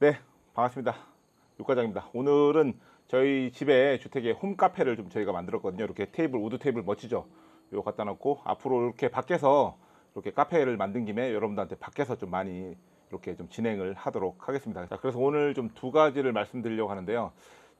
네 반갑습니다 육과장입니다 오늘은 저희 집에 주택에 홈카페를 좀 저희가 만들었거든요 이렇게 테이블 우드 테이블 멋지죠 이거 갖다 놓고 앞으로 이렇게 밖에서 이렇게 카페를 만든 김에 여러분들한테 밖에서 좀 많이 이렇게 좀 진행을 하도록 하겠습니다 자, 그래서 오늘 좀 두 가지를 말씀드리려고 하는데요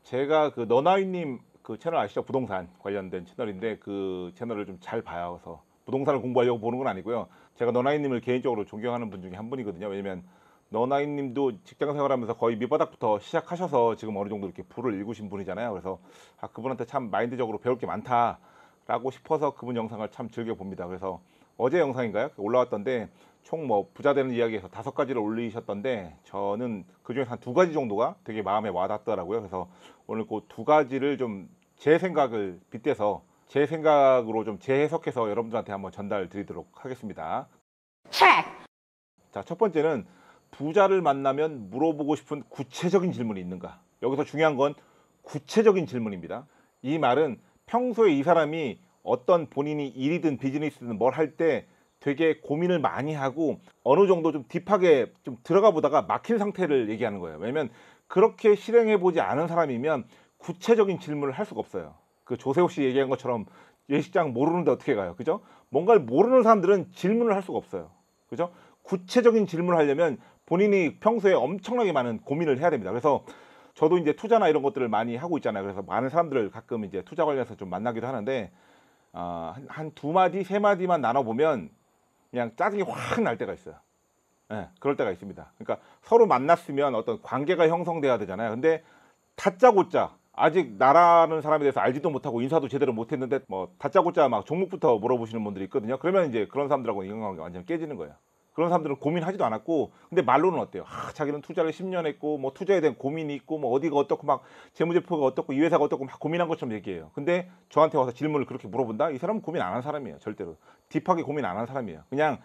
제가 그 너나이님 그 채널 아시죠 부동산 관련된 채널인데 그 채널을 좀 잘 봐서 부동산을 공부하려고 보는 건 아니고요 제가 너나이님을 개인적으로 존경하는 분 중에 한 분이거든요 왜냐면 너나인님도 직장 생활하면서 거의 밑바닥부터 시작하셔서 지금 어느 정도 이렇게 불을 읽으신 분이잖아요. 그래서 아, 그분한테 참 마인드적으로 배울 게 많다라고 싶어서 그분 영상을 참 즐겨 봅니다. 그래서 어제 영상인가요? 올라왔던데 총 뭐 부자 되는 이야기에서 다섯 가지를 올리셨던데 저는 그 중에 한두 가지 정도가 되게 마음에 와닿더라고요. 그래서 오늘 그 두 가지를 좀 제 생각을 빗대서 제 생각으로 좀 재해석해서 여러분들한테 한번 전달 드리도록 하겠습니다. 자, 첫 번째는 부자를 만나면 물어보고 싶은 구체적인 질문이 있는가? 여기서 중요한 건 구체적인 질문입니다. 이 말은 평소에 이 사람이 어떤 본인이 일이든 비즈니스든 뭘 할 때 되게 고민을 많이 하고 어느 정도 좀 딥하게 좀 들어가 보다가 막힌 상태를 얘기하는 거예요. 왜냐면 그렇게 실행해 보지 않은 사람이면 구체적인 질문을 할 수가 없어요. 그 조세호 씨 얘기한 것처럼 예식장 모르는데 어떻게 가요? 그죠? 뭔가를 모르는 사람들은 질문을 할 수가 없어요. 그죠? 구체적인 질문을 하려면 본인이 평소에 엄청나게 많은 고민을 해야 됩니다. 그래서 저도 이제 투자나 이런 것들을 많이 하고 있잖아요. 그래서 많은 사람들을 가끔 이제 투자 관련해서 좀 만나기도 하는데 어, 아, 한두 한 마디, 세 마디만 나눠보면 그냥 짜증이 확 날 때가 있어요. 예, 네, 그럴 때가 있습니다. 그러니까 서로 만났으면 어떤 관계가 형성돼야 되잖아요. 근데 다짜고짜 아직 나라는 사람에 대해서 알지도 못하고 인사도 제대로 못했는데 뭐 다짜고짜 막 종목부터 물어보시는 분들이 있거든요. 그러면 이제 그런 사람들하고 인간관계 가 완전 깨지는 거예요. 그런 사람들은 고민하지도 않았고 근데 말로는 어때요? 아, 자기는 투자를 10년 했고 뭐 투자에 대한 고민이 있고 뭐 어디가 어떻고 막 재무제표가 어떻고 이 회사가 어떻고 막 고민한 것처럼 얘기해요. 근데 저한테 와서 질문을 그렇게 물어본다? 이 사람은 고민 안 한 사람이에요. 절대로. 딥하게 고민 안 한 사람이에요. 그냥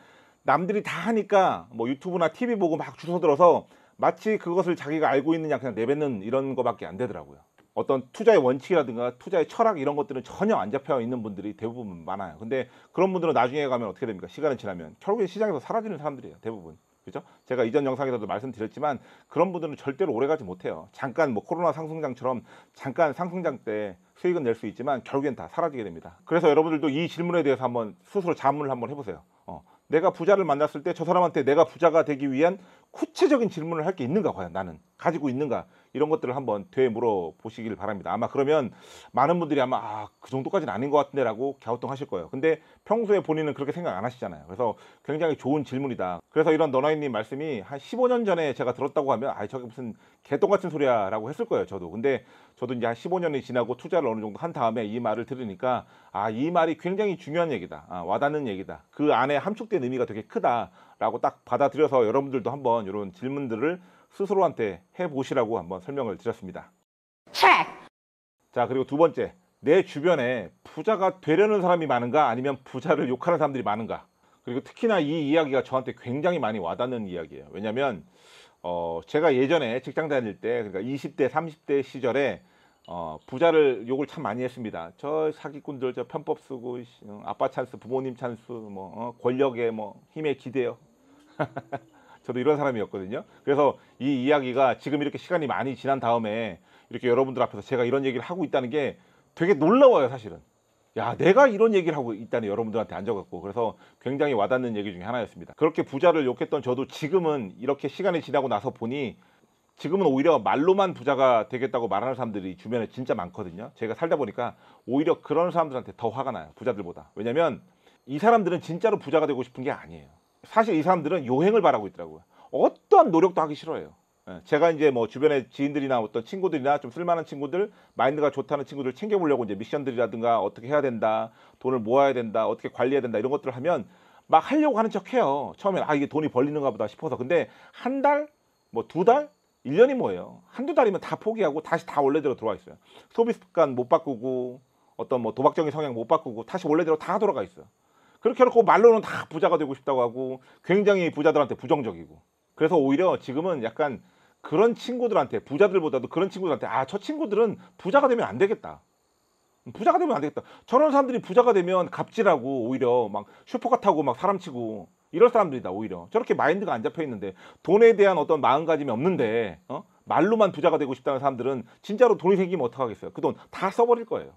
남들이 다 하니까 뭐 유튜브나 TV 보고 막 주워들어서 마치 그것을 자기가 알고 있느냐 그냥 내뱉는 이런 거밖에 안 되더라고요. 어떤 투자의 원칙이라든가 투자의 철학 이런 것들은 전혀 안 잡혀 있는 분들이 대부분 많아요. 근데 그런 분들은 나중에 가면 어떻게 됩니까? 시간이 지나면 결국엔 시장에서 사라지는 사람들이에요. 대부분. 그죠? 제가 이전 영상에서도 말씀드렸지만 그런 분들은 절대로 오래가지 못해요. 잠깐 뭐 코로나 상승장처럼 잠깐 상승장 때 수익은 낼 수 있지만 결국엔 다 사라지게 됩니다. 그래서 여러분들도 이 질문에 대해서 한번 스스로 자문을 한번 해보세요. 어, 내가 부자를 만났을 때 저 사람한테 내가 부자가 되기 위한 구체적인 질문을 할 게 있는가 과연 나는 가지고 있는가 이런 것들을 한번 되물어 보시길 바랍니다. 아마 그러면 많은 분들이 아마 아, 그 정도까지는 아닌 것 같은데라고 갸우뚱하실 거예요. 근데 평소에 본인은 그렇게 생각 안 하시잖아요. 그래서 굉장히 좋은 질문이다. 그래서 이런 너나이님 말씀이 한 15년 전에 제가 들었다고 하면 아 저게 무슨 개똥 같은 소리야라고 했을 거예요. 저도 근데 저도 이제 한 15년이 지나고 투자를 어느 정도 한 다음에 이 말을 들으니까 아 이 말이 굉장히 중요한 얘기다. 아, 와닿는 얘기다. 그 안에 함축된 의미가 되게 크다라고 딱 받아들여서 여러분들도 한번 이런 질문들을 스스로한테 해보시라고 한번 설명을 드렸습니다. 체크! 자 그리고 두 번째 내 주변에 부자가 되려는 사람이 많은가 아니면 부자를 욕하는 사람들이 많은가 그리고 특히나 이 이야기가 저한테 굉장히 많이 와닿는 이야기예요. 왜냐하면 어, 제가 예전에 직장 다닐 때 그러니까 20대 30대 시절에 어, 부자를 욕을 참 많이 했습니다. 저 사기꾼들 저 편법 쓰고 아빠 찬스 부모님 찬스 뭐 어, 권력에 뭐 힘에 기대요. 저도 이런 사람이었거든요. 그래서 이 이야기가 지금 이렇게 시간이 많이 지난 다음에 이렇게 여러분들 앞에서 제가 이런 얘기를 하고 있다는 게 되게 놀라워요, 사실은. 야, 내가 이런 얘기를 하고 있다는 여러분들한테 앉아갖고 그래서 굉장히 와닿는 얘기 중에 하나였습니다. 그렇게 부자를 욕했던 저도 지금은 이렇게 시간이 지나고 나서 보니 지금은 오히려 말로만 부자가 되겠다고 말하는 사람들이 주변에 진짜 많거든요. 제가 살다 보니까 오히려 그런 사람들한테 더 화가 나요. 부자들보다. 왜냐면 이 사람들은 진짜로 부자가 되고 싶은 게 아니에요. 사실 이 사람들은 요행을 바라고 있더라고요. 어떠한 노력도 하기 싫어해요. 예, 제가 이제 뭐 주변에 지인들이나 어떤 친구들이나 좀 쓸만한 친구들, 마인드가 좋다는 친구들 챙겨보려고 이제 미션들이라든가 어떻게 해야 된다, 돈을 모아야 된다, 어떻게 관리해야 된다 이런 것들을 하면 막 하려고 하는 척 해요. 처음엔 아, 이게 돈이 벌리는가 보다 싶어서. 근데 한 달, 뭐 두 달, 일년이 뭐예요. 한두 달이면 다 포기하고 다시 다 원래대로 돌아와 있어요. 소비 습관 못 바꾸고 어떤 뭐 도박적인 성향 못 바꾸고 다시 원래대로 다 돌아가 있어요. 그렇게 해놓고 말로는 다 부자가 되고 싶다고 하고 굉장히 부자들한테 부정적이고 그래서 오히려 지금은 약간 그런 친구들한테 부자들보다도 그런 친구들한테 아 저 친구들은 부자가 되면 안 되겠다 부자가 되면 안 되겠다 저런 사람들이 부자가 되면 갑질하고 오히려 막 슈퍼카 타고 막 사람 치고 이럴 사람들이다 오히려 저렇게 마인드가 안 잡혀 있는데 돈에 대한 어떤 마음가짐이 없는데 어? 말로만 부자가 되고 싶다는 사람들은 진짜로 돈이 생기면 어떡하겠어요 그 돈 다 써버릴 거예요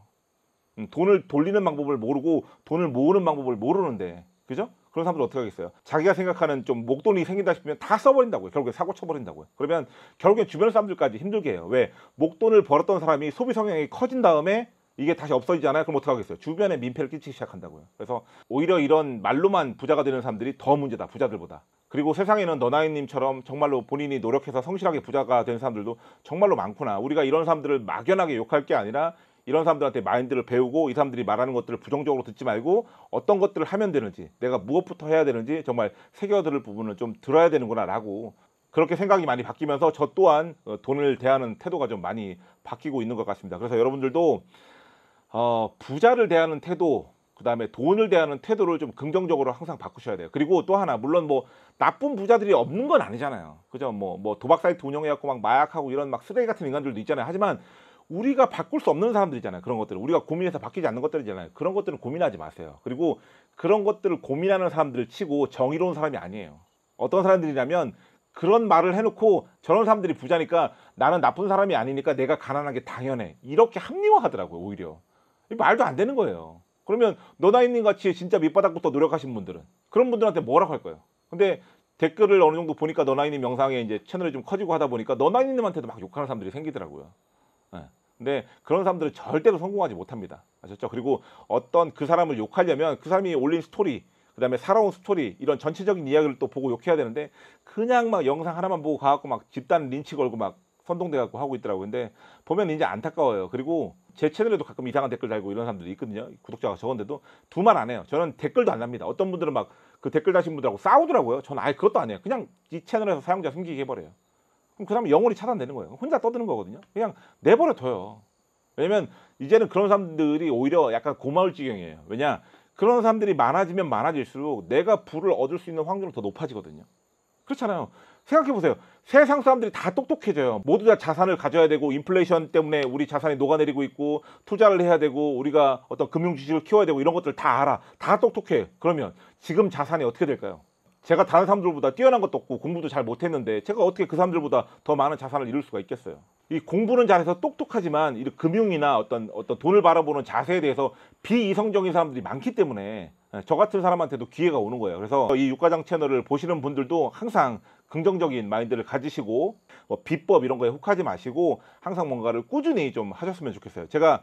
음, 돈을 돌리는 방법을 모르고 돈을 모으는 방법을 모르는데 그죠? 그런 사람들 어떻게 하겠어요? 자기가 생각하는 좀 목돈이 생긴다 싶으면 다 써버린다고요. 결국에 사고 쳐버린다고요. 그러면 결국에 주변 사람들까지 힘들게 해요. 왜? 목돈을 벌었던 사람이 소비 성향이 커진 다음에 이게 다시 없어지잖아요. 그럼 어떻게 하겠어요? 주변에 민폐를 끼치기 시작한다고요. 그래서 오히려 이런 말로만 부자가 되는 사람들이 더 문제다. 부자들보다. 그리고 세상에는 너나이님처럼 정말로 본인이 노력해서 성실하게 부자가 된 사람들도 정말로 많구나. 우리가 이런 사람들을 막연하게 욕할 게 아니라 이런 사람들한테 마인드를 배우고 이 사람들이 말하는 것들을 부정적으로 듣지 말고 어떤 것들을 하면 되는지 내가 무엇부터 해야 되는지 정말 새겨들을 부분을 좀 들어야 되는구나라고 그렇게 생각이 많이 바뀌면서 저 또한 어, 돈을 대하는 태도가 좀 많이 바뀌고 있는 것 같습니다. 그래서 여러분들도 어, 부자를 대하는 태도 그 다음에 돈을 대하는 태도를 좀 긍정적으로 항상 바꾸셔야 돼요. 그리고 또 하나, 물론 뭐 나쁜 부자들이 없는 건 아니잖아요. 그죠? 뭐, 뭐 도박 사이트 운영해갖고 막 마약하고 이런 막 쓰레기 같은 인간들도 있잖아요. 하지만 우리가 바꿀 수 없는 사람들이잖아요. 그런 것들을 우리가 고민해서 바뀌지 않는 것들이잖아요. 그런 것들은 고민하지 마세요. 그리고 그런 것들을 고민하는 사람들을 치고 정의로운 사람이 아니에요. 어떤 사람들이냐면 그런 말을 해놓고 저런 사람들이 부자니까 나는 나쁜 사람이 아니니까 내가 가난한 게 당연해. 이렇게 합리화하더라고요. 오히려 말도 안 되는 거예요. 그러면 너나이님 같이 진짜 밑바닥부터 노력하신 분들은 그런 분들한테 뭐라고 할 거예요. 근데 댓글을 어느 정도 보니까 너나이님 영상에 이제 채널이 좀 커지고 하다 보니까 너나이님한테도 막 욕하는 사람들이 생기더라고요. 네. 근데 네, 그런 사람들은 절대로 성공하지 못합니다. 아셨죠? 그리고 어떤 그 사람을 욕하려면 그 사람이 올린 스토리, 그 다음에 살아온 스토리, 이런 전체적인 이야기를 또 보고 욕해야 되는데 그냥 막 영상 하나만 보고 가갖고 막 집단 린치 걸고 막 선동돼갖고 하고 있더라고요. 근데 보면 이제 안타까워요. 그리고 제 채널에도 가끔 이상한 댓글 달고 이런 사람들이 있거든요. 구독자가 적은데도 두 말 안 해요. 저는 댓글도 안 납니다. 어떤 분들은 막 그 댓글 다신 분들하고 싸우더라고요. 저는 아예 그것도 안 해요. 그냥 이 채널에서 사용자 숨기게 해버려요. 그럼 그 사람 영원히 차단되는 거예요. 혼자 떠드는 거거든요. 그냥 내버려 둬요. 왜냐면 이제는 그런 사람들이 오히려 약간 고마울 지경이에요. 왜냐 그런 사람들이 많아지면 많아질수록 내가 부를 얻을 수 있는 확률은 더 높아지거든요. 그렇잖아요. 생각해 보세요. 세상 사람들이 다 똑똑해져요. 모두 다 자산을 가져야 되고 인플레이션 때문에 우리 자산이 녹아내리고 있고 투자를 해야 되고 우리가 어떤 금융 지식을 키워야 되고 이런 것들 다 알아. 다 똑똑해. 그러면 지금 자산이 어떻게 될까요? 제가 다른 사람들보다 뛰어난 것도 없고 공부도 잘 못했는데 제가 어떻게 그 사람들보다 더 많은 자산을 이룰 수가 있겠어요. 이 공부는 잘해서 똑똑하지만 이 금융이나 어떤 어떤 돈을 바라보는 자세에 대해서 비이성적인 사람들이 많기 때문에 예, 저 같은 사람한테도 기회가 오는 거예요. 그래서 이 육과장 채널을 보시는 분들도 항상 긍정적인 마인드를 가지시고 뭐 비법 이런 거에 혹하지 마시고 항상 뭔가를 꾸준히 좀 하셨으면 좋겠어요. 제가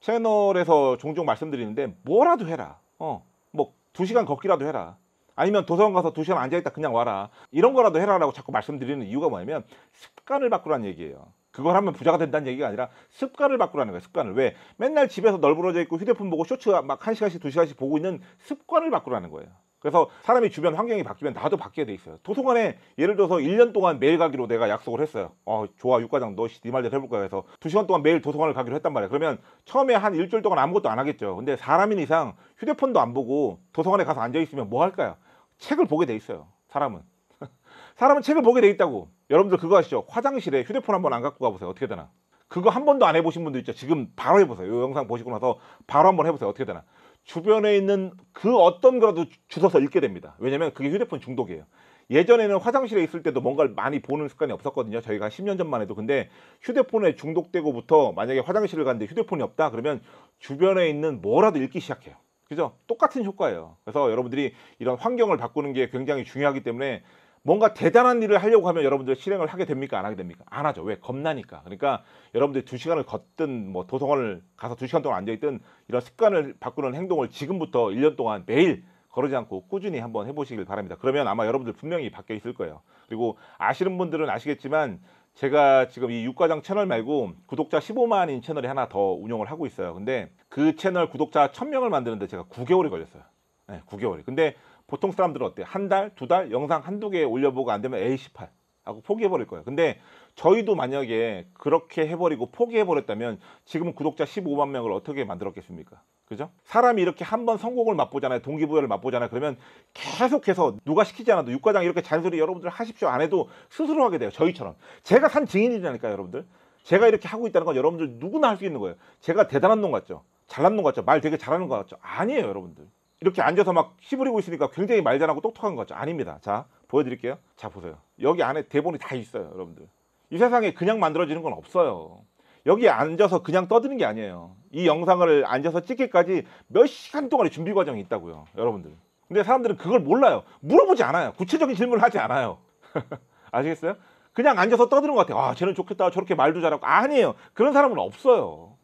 채널에서 종종 말씀드리는데 뭐라도 해라. 어, 뭐 두시간 걷기라도 해라. 아니면 도서관 가서 두 시간 앉아있다 그냥 와라 이런 거라도 해라라고 자꾸 말씀드리는 이유가 뭐냐면 습관을 바꾸라는 얘기예요 그걸 하면 부자가 된다는 얘기가 아니라 습관을 바꾸라는 거예요 습관을 왜 맨날 집에서 널브러져 있고 휴대폰 보고 쇼츠 막 한시간씩두시간씩 보고 있는 습관을 바꾸라는 거예요 그래서 사람이 주변 환경이 바뀌면 나도 바뀌게 돼 있어요 도서관에 예를 들어서 1년 동안 매일 가기로 내가 약속을 했어요 어 좋아 육과장 너네 말대로 해볼까 해서 두시간 동안 매일 도서관을 가기로 했단 말이에요 그러면 처음에 한 일주일 동안 아무것도 안 하겠죠 근데 사람인 이상 휴대폰도 안 보고 도서관에 가서 앉아있으면 뭐 할까요 책을 보게 돼 있어요. 사람은. 사람은 책을 보게 돼 있다고. 여러분들 그거 아시죠? 화장실에 휴대폰 한번 안 갖고 가보세요. 어떻게 되나. 그거 한 번도 안 해보신 분들 있죠. 지금 바로 해보세요. 이 영상 보시고 나서 바로 한번 해보세요. 어떻게 되나. 주변에 있는 그 어떤 거라도 주워서 읽게 됩니다. 왜냐면 그게 휴대폰 중독이에요. 예전에는 화장실에 있을 때도 뭔가를 많이 보는 습관이 없었거든요. 저희가 10년 전만 해도. 근데 휴대폰에 중독되고부터 만약에 화장실을 갔는데 휴대폰이 없다 그러면 주변에 있는 뭐라도 읽기 시작해요. 그죠? 똑같은 효과예요. 그래서 여러분들이 이런 환경을 바꾸는 게 굉장히 중요하기 때문에 뭔가 대단한 일을 하려고 하면 여러분들 실행을 하게 됩니까? 안 하게 됩니까? 안 하죠. 왜? 겁나니까. 그러니까 여러분들이 두 시간을 걷든 뭐 도서관을 가서 두 시간 동안 앉아있든 이런 습관을 바꾸는 행동을 지금부터 일 년 동안 매일 거르지 않고 꾸준히 한번 해보시길 바랍니다. 그러면 아마 여러분들 분명히 바뀌어 있을 거예요. 그리고 아시는 분들은 아시겠지만 제가 지금 이 육과장 채널 말고 구독자 15만인 채널이 하나 더 운영을 하고 있어요. 근데 그 채널 구독자 1000명을 만드는데 제가 9개월이 걸렸어요. 네, 9개월이. 근데 보통 사람들은 어때요? 한 달, 두 달 영상 한두 개 올려보고 안 되면 a 18 하고 포기해버릴 거예요. 근데 저희도 만약에 그렇게 해버리고 포기해버렸다면 지금 구독자 15만 명을 어떻게 만들었겠습니까? 그죠? 사람이 이렇게 한번 성공을 맛보잖아요. 동기부여를 맛보잖아요. 그러면 계속해서 누가 시키지 않아도 육과장 이렇게 잔소리 여러분들 하십시오 안 해도 스스로 하게 돼요. 저희처럼. 제가 산 증인이라니까요, 여러분들. 제가 이렇게 하고 있다는 건 여러분들 누구나 할 수 있는 거예요. 제가 대단한 놈 같죠? 잘난 놈 같죠? 말 되게 잘하는 것 같죠? 아니에요, 여러분들. 이렇게 앉아서 막휘부리고 있으니까 굉장히 말 잘하고 똑똑한 것 같죠? 아닙니다. 자, 보여드릴게요. 자, 보세요. 여기 안에 대본이 다 있어요, 여러분들. 이 세상에 그냥 만들어지는 건 없어요. 여기 앉아서 그냥 떠드는 게 아니에요. 이 영상을 앉아서 찍기까지 몇 시간 동안의 준비 과정이 있다고요, 여러분들. 근데 사람들은 그걸 몰라요. 물어보지 않아요. 구체적인 질문을 하지 않아요. 아시겠어요? 그냥 앉아서 떠드는 것 같아요. 아, 쟤는 좋겠다. 저렇게 말도 잘하고. 아니에요. 그런 사람은 없어요.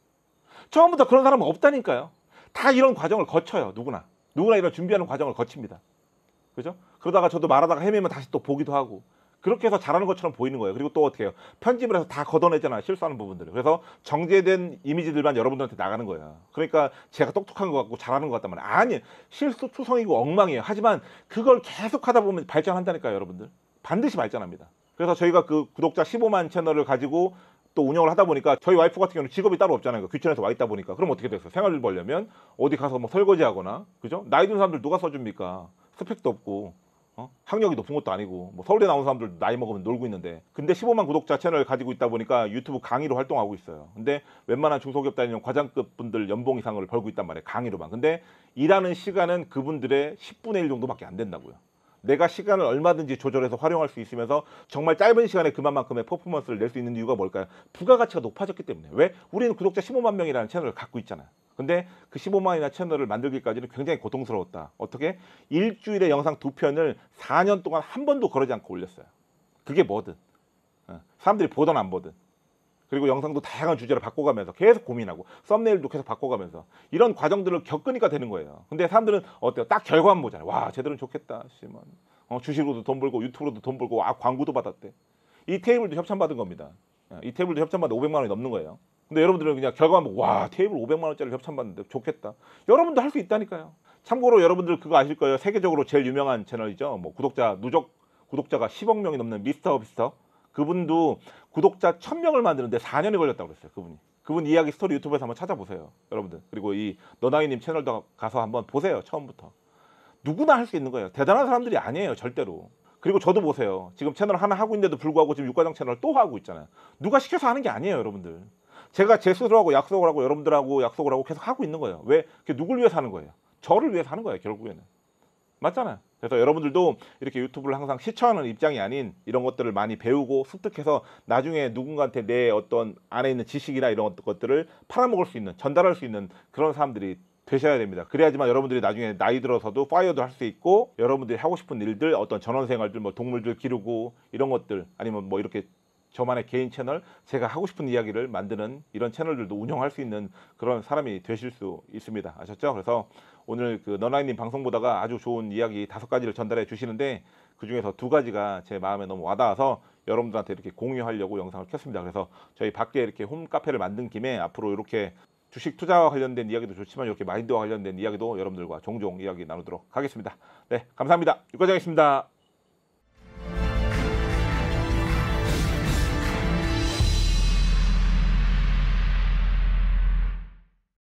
처음부터 그런 사람은 없다니까요. 다 이런 과정을 거쳐요. 누구나. 누구나 이런 준비하는 과정을 거칩니다. 그죠? 그러다가 저도 말하다가 헤매면 다시 또 보기도 하고 그렇게 해서 잘하는 것처럼 보이는 거예요. 그리고 또 어떻게 해요? 편집을 해서 다 걷어내잖아. 요 실수하는 부분들을. 그래서 정제된 이미지들만 여러분들한테 나가는 거예요. 그러니까 제가 똑똑한 것 같고 잘하는 것 같단 말이에요. 아니, 실수 투성이고 엉망이에요. 하지만 그걸 계속 하다 보면 발전한다니까요, 여러분들. 반드시 발전합니다. 그래서 저희가 그 구독자 15만 채널을 가지고 또 운영을 하다 보니까 저희 와이프 같은 경우는 직업이 따로 없잖아요. 그 귀천에서 와 있다 보니까. 그럼 어떻게 됐어요? 생활을 벌려면 어디 가서 뭐 설거지 하거나, 그죠? 나이 든 사람들 누가 써줍니까? 스펙도 없고. 어? 학력이 높은 것도 아니고 뭐 서울대 나온 사람들 나이 먹으면 놀고 있는데 근데 15만 구독자 채널을 가지고 있다 보니까 유튜브 강의로 활동하고 있어요. 근데 웬만한 중소기업 다니는 과장급 분들 연봉 이상을 벌고 있단 말이에요. 강의로만. 근데 일하는 시간은 그분들의 10분의 1 정도밖에 안 된다고요. 내가 시간을 얼마든지 조절해서 활용할 수 있으면서 정말 짧은 시간에 그만큼의 퍼포먼스를 낼 수 있는 이유가 뭘까요? 부가가치가 높아졌기 때문에 왜? 우리는 구독자 15만 명이라는 채널을 갖고 있잖아요. 근데 그 15만이나 채널을 만들기까지는 굉장히 고통스러웠다. 어떻게? 일주일에 영상 두 편을 4년 동안 한 번도 걸르지 않고 올렸어요. 그게 뭐든. 어, 사람들이 보든 안 보든. 그리고 영상도 다양한 주제를 바꿔가면서 계속 고민하고 썸네일도 계속 바꿔가면서 이런 과정들을 겪으니까 되는 거예요. 근데 사람들은 어때요? 딱 결과만 보잖아요. 와, 제대로는 좋겠다. 씨만. 어, 주식으로도 돈 벌고 유튜브로도 돈 벌고 아, 광고도 받았대. 이 테이블도 협찬받은 겁니다. 예, 이 테이블도 협찬받은 500만 원이 넘는 거예요. 근데 여러분들은 그냥 결과만 보고 와, 테이블 500만 원짜리 협찬받는데 좋겠다. 여러분도 할 수 있다니까요. 참고로 여러분들 그거 아실 거예요. 세계적으로 제일 유명한 채널이죠. 뭐 구독자 누적 구독자가 10억 명이 넘는 미스터 비스터 그분도 구독자 1 0 0 0명을 만드는데 4년이 걸렸다고 그랬어요. 그분이. 그분 이야기 스토리 유튜브에서 한번 찾아보세요. 여러분들. 그리고 이 너나이님 채널도 가서 한번 보세요. 처음부터. 누구나 할 수 있는 거예요. 대단한 사람들이 아니에요. 절대로. 그리고 저도 보세요. 지금 채널 하나 하고 있는데도 불구하고 지금 육과정 채널 또 하고 있잖아요. 누가 시켜서 하는 게 아니에요. 여러분들. 제가 제 스스로하고 약속을 하고 여러분들하고 약속을 하고 계속 하고 있는 거예요. 왜? 그게 누굴 위해서 하는 거예요? 저를 위해서 하는 거예요. 결국에는. 맞잖아요. 그래서 여러분들도 이렇게 유튜브를 항상 시청하는 입장이 아닌 이런 것들을 많이 배우고 습득해서 나중에 누군가한테 내 어떤 안에 있는 지식이나 이런 것들을 팔아먹을 수 있는 전달할 수 있는 그런 사람들이 되셔야 됩니다. 그래야지만 여러분들이 나중에 나이 들어서도 파이어도 할 수 있고 여러분들이 하고 싶은 일들 어떤 전원생활들 뭐 동물들 기르고 이런 것들 아니면 뭐 이렇게 저만의 개인 채널 제가 하고 싶은 이야기를 만드는 이런 채널들도 운영할 수 있는 그런 사람이 되실 수 있습니다. 아셨죠? 그래서 오늘 그 너나이님 방송 보다가 아주 좋은 이야기 다섯 가지를 전달해 주시는데 그 중에서 두 가지가 제 마음에 너무 와닿아서 여러분들한테 이렇게 공유하려고 영상을 켰습니다. 그래서 저희 밖에 이렇게 홈카페를 만든 김에 앞으로 이렇게 주식 투자와 관련된 이야기도 좋지만 이렇게 마인드와 관련된 이야기도 여러분들과 종종 이야기 나누도록 하겠습니다. 네, 감사합니다. 유과장이었습니다.